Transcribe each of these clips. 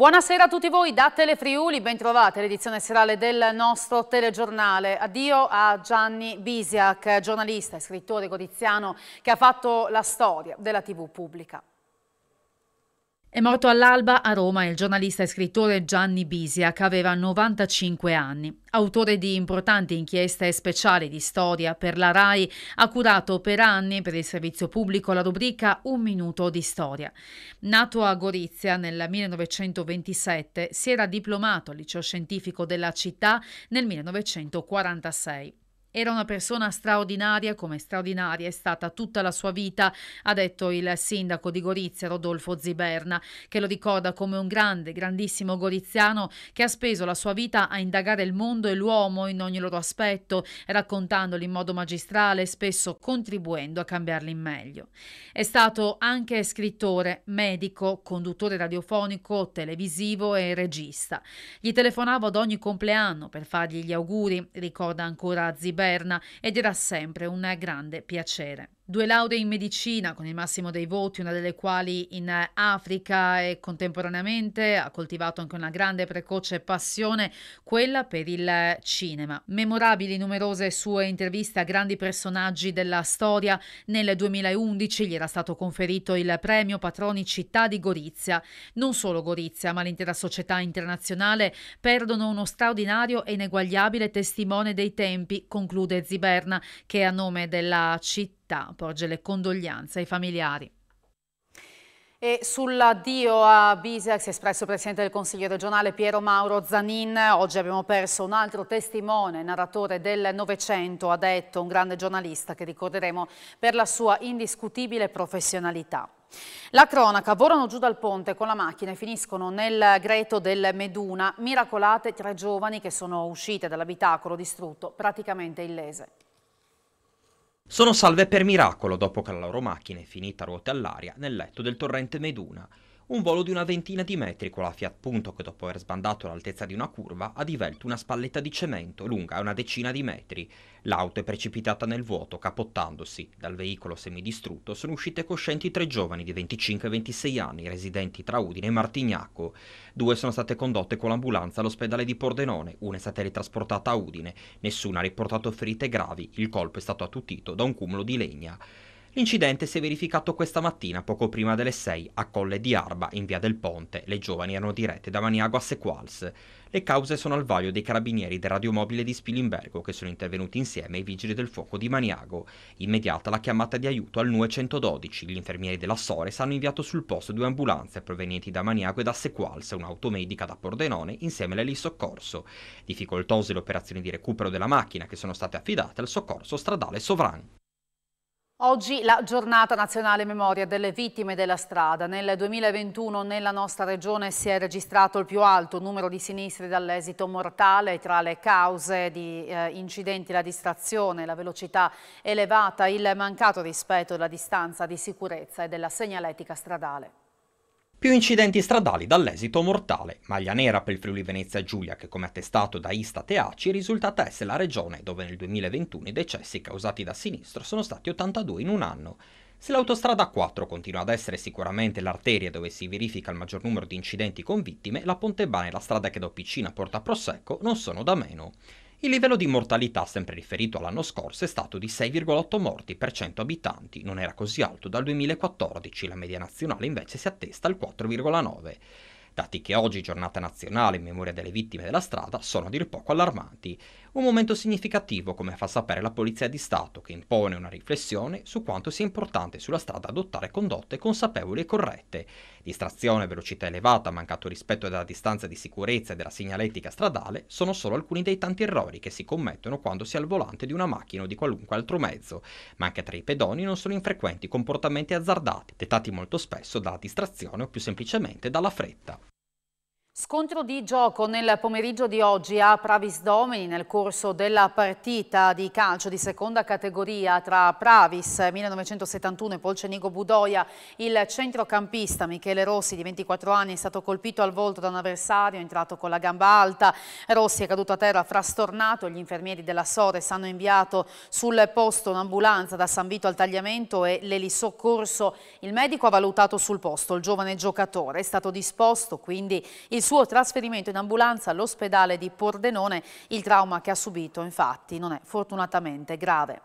Buonasera a tutti voi da Telefriuli, ben trovate l'edizione serale del nostro telegiornale. Addio a Gianni Bisiak, giornalista e scrittore godiziano che ha fatto la storia della TV pubblica. È morto all'alba a Roma il giornalista e scrittore Gianni Bisiak, aveva 95 anni. Autore di importanti inchieste speciali di storia per la RAI, ha curato per anni per il servizio pubblico la rubrica Un minuto di storia. Nato a Gorizia nel 1927, si era diplomato al liceo scientifico della città nel 1946. Era una persona straordinaria, come straordinaria è stata tutta la sua vita, ha detto il sindaco di Gorizia Rodolfo Ziberna, che lo ricorda come un grande, grandissimo goriziano che ha speso la sua vita a indagare il mondo e l'uomo in ogni loro aspetto, raccontandoli in modo magistrale, spesso contribuendo a cambiarli in meglio. È stato anche scrittore, medico, conduttore radiofonico, televisivo e regista. Gli telefonavo ad ogni compleanno per fargli gli auguri, ricorda ancora Ziberna Berna ed era sempre un grande piacere. Due lauree in medicina, con il massimo dei voti, una delle quali in eh, Africa e contemporaneamente ha coltivato anche una grande e precoce passione, quella per il eh, cinema. Memorabili numerose sue interviste a grandi personaggi della storia. Nel 2011 gli era stato conferito il premio Patroni Città di Gorizia. Non solo Gorizia, ma l'intera società internazionale perdono uno straordinario e ineguagliabile testimone dei tempi, conclude Ziberna, che a nome della città città porge le condoglianze ai familiari. E sull'addio a Bisex espresso il Presidente del Consiglio regionale Piero Mauro Zanin, oggi abbiamo perso un altro testimone, narratore del Novecento, ha detto un grande giornalista che ricorderemo per la sua indiscutibile professionalità. La cronaca, volano giù dal ponte con la macchina e finiscono nel greto del Meduna, miracolate tre giovani che sono uscite dall'abitacolo distrutto praticamente illese. Sono salve per miracolo dopo che la loro macchina è finita a ruote all'aria nel letto del torrente Meduna, un volo di una ventina di metri con la Fiat Punto che dopo aver sbandato all'altezza di una curva ha divelto una spalletta di cemento lunga una decina di metri. L'auto è precipitata nel vuoto capottandosi. Dal veicolo semidistrutto sono uscite coscienti tre giovani di 25 e 26 anni residenti tra Udine e Martignacco. Due sono state condotte con l'ambulanza all'ospedale di Pordenone, una è stata ritrasportata a Udine. Nessuna ha riportato ferite gravi, il colpo è stato attutito da un cumulo di legna. L'incidente si è verificato questa mattina poco prima delle 6 a Colle di Arba, in via del Ponte. Le giovani erano dirette da Maniago a Sequals. Le cause sono al vaglio dei carabinieri del radiomobile di Spilimbergo che sono intervenuti insieme ai vigili del fuoco di Maniago. Immediata la chiamata di aiuto al NUE 112. Gli infermieri della Sores hanno inviato sul posto due ambulanze provenienti da Maniago e da Sequals, un'automedica da Pordenone, insieme all'Eli Difficoltose le operazioni di recupero della macchina che sono state affidate al soccorso stradale Sovran. Oggi la giornata nazionale memoria delle vittime della strada. Nel 2021 nella nostra regione si è registrato il più alto numero di sinistri dall'esito mortale. Tra le cause di eh, incidenti la distrazione, la velocità elevata, il mancato rispetto della distanza di sicurezza e della segnaletica stradale. Più incidenti stradali dall'esito mortale, maglia nera per il Friuli Venezia Giulia che come attestato da Ista Teaci, ACI è risultata essere la regione dove nel 2021 i decessi causati da sinistro sono stati 82 in un anno. Se l'autostrada 4 continua ad essere sicuramente l'arteria dove si verifica il maggior numero di incidenti con vittime, la Pontebana e la strada che da Piccina porta a Prosecco non sono da meno. Il livello di mortalità sempre riferito all'anno scorso è stato di 6,8 morti per 100 abitanti, non era così alto dal 2014, la media nazionale invece si attesta al 4,9 dati che oggi, giornata nazionale in memoria delle vittime della strada, sono a dir poco allarmanti. Un momento significativo, come fa sapere la Polizia di Stato, che impone una riflessione su quanto sia importante sulla strada adottare condotte consapevoli e corrette. Distrazione, velocità elevata, mancato rispetto della distanza di sicurezza e della segnaletica stradale sono solo alcuni dei tanti errori che si commettono quando si è al volante di una macchina o di qualunque altro mezzo, ma anche tra i pedoni non sono infrequenti comportamenti azzardati, dettati molto spesso dalla distrazione o più semplicemente dalla fretta. Scontro di gioco nel pomeriggio di oggi a Pravis Domini nel corso della partita di calcio di seconda categoria tra Pravis 1971 e Polcenigo Budoia. Il centrocampista Michele Rossi di 24 anni è stato colpito al volto da un avversario, è entrato con la gamba alta. Rossi è caduto a terra frastornato, gli infermieri della Sores hanno inviato sul posto un'ambulanza da San Vito al tagliamento e l'elisoccorso. Il medico ha valutato sul posto il giovane giocatore, è stato disposto quindi il suo trasferimento in ambulanza all'ospedale di Pordenone, il trauma che ha subito infatti non è fortunatamente grave.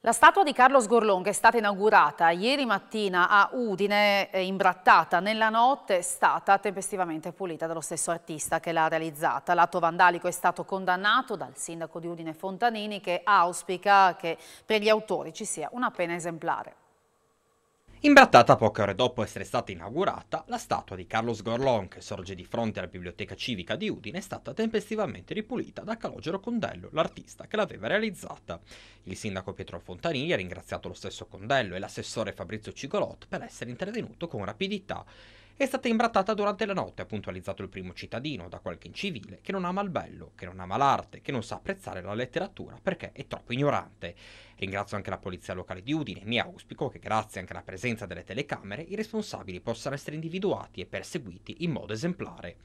La statua di Carlo Sgorlon che è stata inaugurata ieri mattina a Udine, imbrattata nella notte, è stata tempestivamente pulita dallo stesso artista che l'ha realizzata. L'atto vandalico è stato condannato dal sindaco di Udine Fontanini che auspica che per gli autori ci sia una pena esemplare. Imbrattata poche ore dopo essere stata inaugurata, la statua di Carlos Gorlon che sorge di fronte alla biblioteca civica di Udine è stata tempestivamente ripulita da Calogero Condello, l'artista che l'aveva realizzata. Il sindaco Pietro Fontanini ha ringraziato lo stesso Condello e l'assessore Fabrizio Cigolot per essere intervenuto con rapidità è stata imbrattata durante la notte, ha puntualizzato il primo cittadino, da qualche incivile, che non ama il bello, che non ama l'arte, che non sa apprezzare la letteratura perché è troppo ignorante. Ringrazio anche la polizia locale di Udine e mi auspico che grazie anche alla presenza delle telecamere i responsabili possano essere individuati e perseguiti in modo esemplare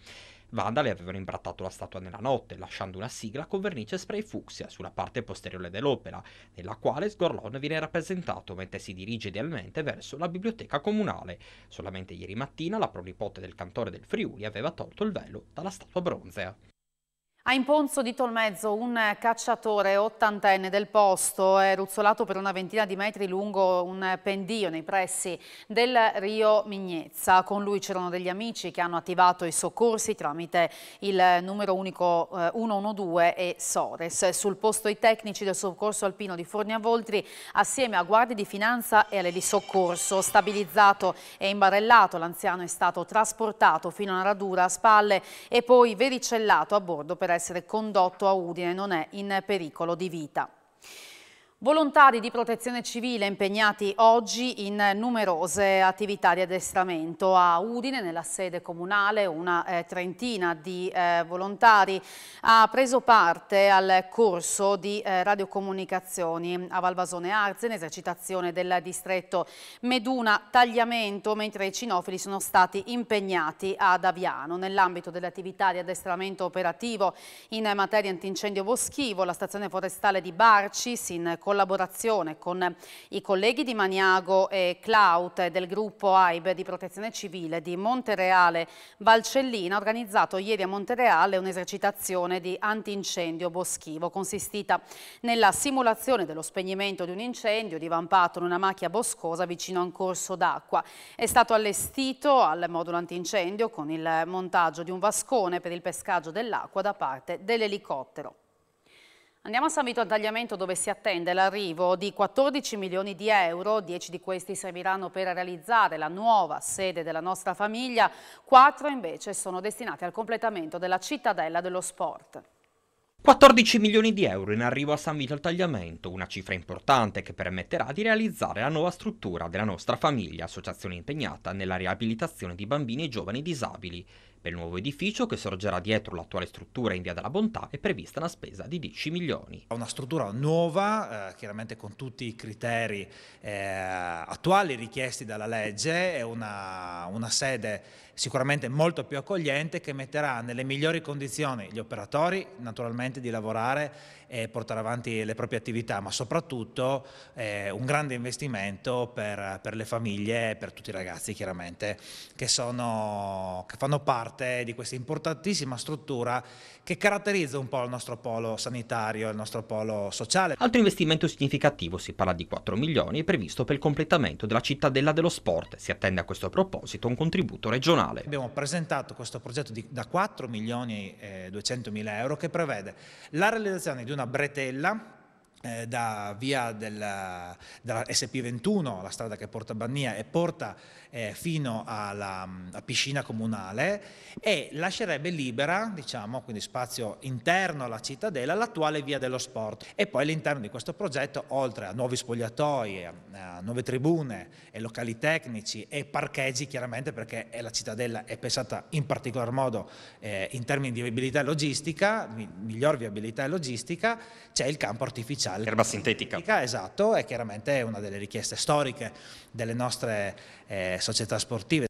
vandali avevano imbrattato la statua nella notte, lasciando una sigla con vernice spray fucsia sulla parte posteriore dell'opera, nella quale Sgorlone viene rappresentato mentre si dirige idealmente verso la biblioteca comunale. Solamente ieri mattina la pronipote del cantore del Friuli aveva tolto il velo dalla statua bronzea. A Imponzo di Tolmezzo un cacciatore ottantenne del posto è ruzzolato per una ventina di metri lungo un pendio nei pressi del Rio Mignezza. Con lui c'erano degli amici che hanno attivato i soccorsi tramite il numero unico 112 eh, e Sores. Sul posto i tecnici del soccorso alpino di Fornia Voltri assieme a guardie di finanza e alle di soccorso. Stabilizzato e imbarellato l'anziano è stato trasportato fino a una radura a spalle e poi vericellato a bordo per essere condotto a Udine non è in pericolo di vita. Volontari di protezione civile impegnati oggi in numerose attività di addestramento. A Udine, nella sede comunale, una eh, trentina di eh, volontari ha preso parte al corso di eh, radiocomunicazioni a Valvasone Arze, in esercitazione del distretto Meduna Tagliamento, mentre i cinofili sono stati impegnati ad Aviano. Nell'ambito delle attività di addestramento operativo in materia antincendio boschivo, la stazione forestale di Barcis in collaborazione con i colleghi di Maniago e Clout del gruppo AIB di protezione civile di Montereale Valcellina ha organizzato ieri a Montereale un'esercitazione di antincendio boschivo consistita nella simulazione dello spegnimento di un incendio divampato in una macchia boscosa vicino a un corso d'acqua. È stato allestito al modulo antincendio con il montaggio di un vascone per il pescaggio dell'acqua da parte dell'elicottero. Andiamo a San Vito al Tagliamento dove si attende l'arrivo di 14 milioni di euro, 10 di questi serviranno per realizzare la nuova sede della nostra famiglia, 4 invece sono destinati al completamento della cittadella dello sport. 14 milioni di euro in arrivo a San Vito al Tagliamento, una cifra importante che permetterà di realizzare la nuova struttura della nostra famiglia, associazione impegnata nella riabilitazione di bambini e giovani disabili. Per il nuovo edificio, che sorgerà dietro l'attuale struttura in via della Bontà, è prevista una spesa di 10 milioni. Una struttura nuova, eh, chiaramente con tutti i criteri eh, attuali richiesti dalla legge, è una, una sede sicuramente molto più accogliente che metterà nelle migliori condizioni gli operatori naturalmente di lavorare e portare avanti le proprie attività, ma soprattutto eh, un grande investimento per, per, le famiglie e per tutti i ragazzi chiaramente che, sono, che fanno parte parte di questa importantissima struttura che caratterizza un po' il nostro polo sanitario, il nostro polo sociale. Altro investimento significativo, si parla di 4 milioni, è previsto per il completamento della cittadella dello sport. Si attende a questo proposito un contributo regionale. Abbiamo presentato questo progetto di, da 4 milioni e 200 mila euro che prevede la realizzazione di una bretella eh, da via della, della, SP21, la strada che porta a Bannia e porta eh, fino alla, alla mm, piscina comunale e lascerebbe libera, diciamo, quindi spazio interno alla cittadella, l'attuale via dello sport. E poi all'interno di questo progetto, oltre a nuovi spogliatoi, a nuove tribune e locali tecnici e parcheggi, chiaramente perché la cittadella è pensata in particolar modo eh, in termini di viabilità e logistica, miglior viabilità e logistica, c'è il campo artificiale l'erba Erba sintetica. Esatto, è chiaramente una delle richieste storiche delle nostre eh, società sportive.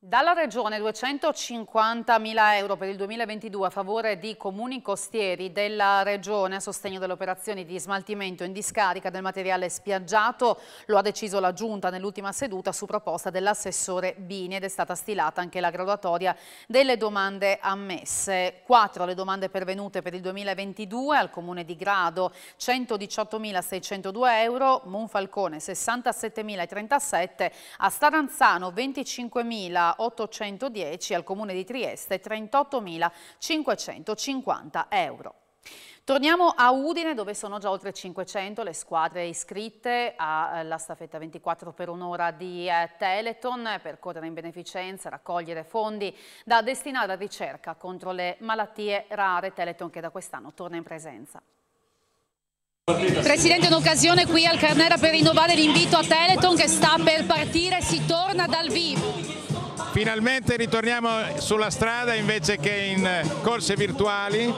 Dalla Regione 250.000 euro per il 2022 a favore di comuni costieri della Regione a sostegno delle operazioni di smaltimento in discarica del materiale spiaggiato lo ha deciso la Giunta nell'ultima seduta su proposta dell'assessore Bini ed è stata stilata anche la graduatoria delle domande ammesse. Quattro le domande pervenute per il 2022 al comune di Grado 118.602 euro, Monfalcone 67.037, a Staranzano 25.000 38.810 al Comune di Trieste 38.550 euro. Torniamo a Udine dove sono già oltre 500 le squadre iscritte alla eh, staffetta 24 per un'ora di eh, Teleton per correre in beneficenza, raccogliere fondi da destinare a ricerca contro le malattie rare Teleton che da quest'anno torna in presenza. Presidente, un'occasione qui al Carnera per rinnovare l'invito a Teleton che sta per partire, si torna dal vivo. Finalmente ritorniamo sulla strada invece che in corse virtuali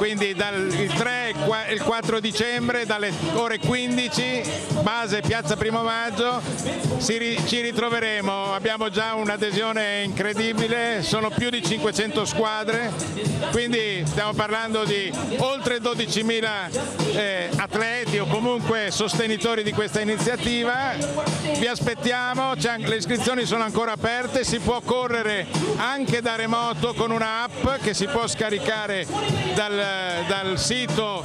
quindi dal 3 e il 4 dicembre dalle ore 15, base Piazza Primo Maggio, ci ritroveremo, abbiamo già un'adesione incredibile, sono più di 500 squadre, quindi stiamo parlando di oltre 12.000 eh, atleti o comunque sostenitori di questa iniziativa, vi aspettiamo, le iscrizioni sono ancora aperte, si può correre anche da remoto con un'app che si può scaricare dal eh, dal sito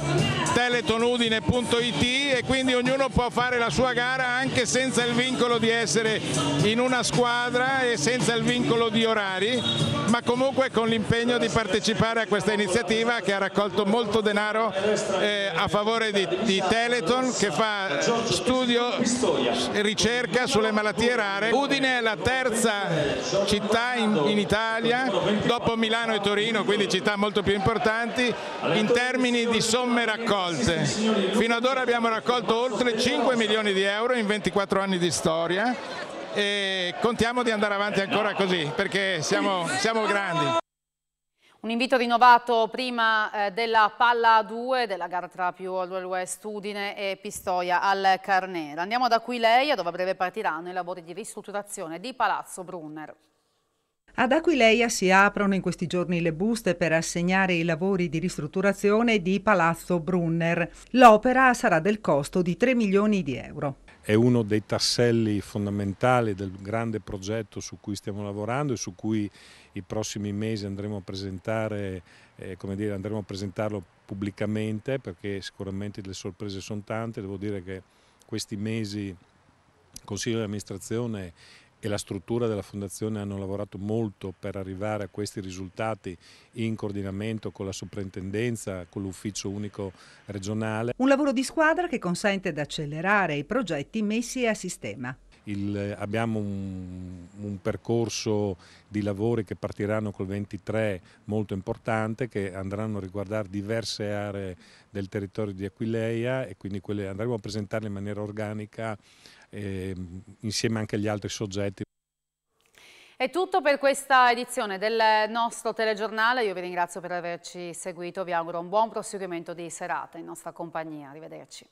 teletonudine.it e quindi ognuno può fare la sua gara anche senza il vincolo di essere in una squadra e senza il vincolo di orari, ma comunque con l'impegno di partecipare a questa iniziativa che ha raccolto molto denaro eh, a favore di, di, Teleton che fa studio e ricerca sulle malattie rare. Udine è la terza città in, in Italia dopo Milano e Torino, quindi città molto più importanti in termini di somme raccolte. Fino ad ora abbiamo raccolto oltre 5 milioni di euro in 24 anni di storia e contiamo di andare avanti ancora così perché siamo, siamo grandi. Un invito rinnovato prima eh, della palla 2 della gara tra più West Udine e Pistoia al Carnera. Andiamo da qui lei, dove a breve partiranno i lavori di ristrutturazione di Palazzo Brunner. Ad Aquileia si aprono in questi giorni le buste per assegnare i lavori di ristrutturazione di Palazzo Brunner. L'opera sarà del costo di 3 milioni di euro è uno dei tasselli fondamentali del grande progetto su cui stiamo lavorando e su cui i prossimi mesi andremo a, eh, dire, andremo a presentarlo pubblicamente perché sicuramente le sorprese sono tante, devo dire che questi mesi il Consiglio di amministrazione e la struttura della Fondazione hanno lavorato molto per arrivare a questi risultati in coordinamento con la Soprintendenza, con l'Ufficio Unico Regionale. Un lavoro di squadra che consente di accelerare i progetti messi a sistema. Il, abbiamo un, un, percorso di lavori che partiranno col 23 molto importante che andranno a riguardare diverse aree del territorio di Aquileia e quindi quelle andremo a presentarle in maniera organica eh, insieme anche agli altri soggetti. È tutto per questa edizione del nostro telegiornale, io vi ringrazio per averci seguito, vi auguro un buon proseguimento di serata in nostra compagnia, arrivederci.